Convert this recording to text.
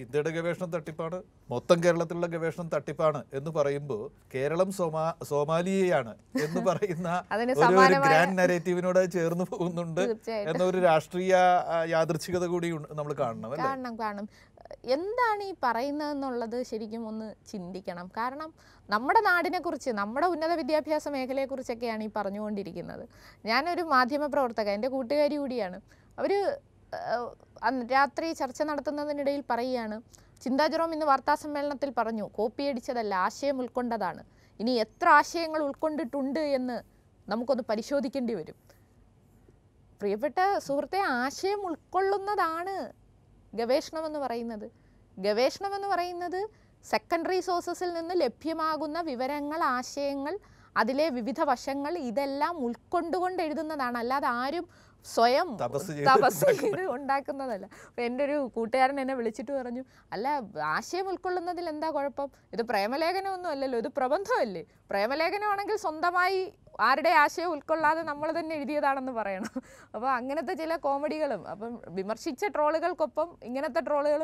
ചിന്തയുടെ ഗവേഷണം തട്ടിപ്പാണ് മൊത്തം കേരളത്തിലുള്ള ഗവേഷണം തട്ടിപ്പാണ് എന്ന് പറയുമ്പോൾ കേരളം സോമാ സോമാലിയയാണ് എന്ന് പറയുന്ന ഒരു ഗ്രാൻഡ് നരേറ്റീവിനോട് ചേർന്ന് പോകുന്നുണ്ട് എന്നൊരു ഒരു രാഷ്ട്രീയ യാദൃച്ഛികത കൂടി നമ്മൾ കാണണം കാണണം എന്താണ് ഈ പറയുന്നതെന്നുള്ളത് ശരിക്കും ഒന്ന് ചിന്തിക്കണം കാരണം നമ്മുടെ നാടിനെക്കുറിച്ച് നമ്മുടെ ഉന്നത വിദ്യാഭ്യാസ മേഖലയെക്കുറിച്ചൊക്കെയാണ് ഈ പറഞ്ഞുകൊണ്ടിരിക്കുന്നത് ഞാനൊരു മാധ്യമ പ്രവർത്തക എൻ്റെ കൂട്ടുകാരി കൂടിയാണ് അവർ രാത്രി ചർച്ച നടത്തുന്നതിനിടയിൽ പറയുകയാണ് ചിന്താ ജെറോം ഇന്ന് വാർത്താസമ്മേളനത്തിൽ പറഞ്ഞു കോപ്പി അടിച്ചതല്ല ആശയം ഉൾക്കൊണ്ടതാണ് ഇനി എത്ര ആശയങ്ങൾ ഉൾക്കൊണ്ടിട്ടുണ്ട് എന്ന് നമുക്കൊന്ന് പരിശോധിക്കേണ്ടി വരും പ്രിയപ്പെട്ട സുഹൃത്തെ ആശയം ഉൾക്കൊള്ളുന്നതാണ് ഗവേഷണമെന്ന് പറയുന്നത് ഗവേഷണമെന്ന് പറയുന്നത് സെക്കൻഡറി സോഴ്സസിൽ നിന്ന് ലഭ്യമാകുന്ന വിവരങ്ങൾ ആശയങ്ങൾ അതിലെ വിവിധ വശങ്ങൾ ഇതെല്ലാം ഉൾക്കൊണ്ടുകൊണ്ട് എഴുതുന്നതാണ് അല്ലാതെ ആരും സ്വയം തപസ് ചെയ്ത് ഉണ്ടാക്കുന്നതല്ല എൻ്റെ ഒരു കൂട്ടുകാരൻ എന്നെ വിളിച്ചിട്ട് പറഞ്ഞു അല്ല ആശയം ഉൾക്കൊള്ളുന്നതിൽ എന്താ കുഴപ്പം ഇത് പ്രേമലേഖനമൊന്നും അല്ലല്ലോ ഇത് പ്രബന്ധമല്ലേ പ്രേമലേഖനമാണെങ്കിൽ സ്വന്തമായി ആരുടെ ആശയം ഉൾക്കൊള്ളാതെ നമ്മൾ തന്നെ എഴുതിയതാണെന്ന് പറയണം അപ്പോൾ അങ്ങനത്തെ ചില കോമഡികളും അപ്പം വിമർശിച്ച ട്രോളുകൾക്കൊപ്പം ഇങ്ങനത്തെ ട്രോളുകൾ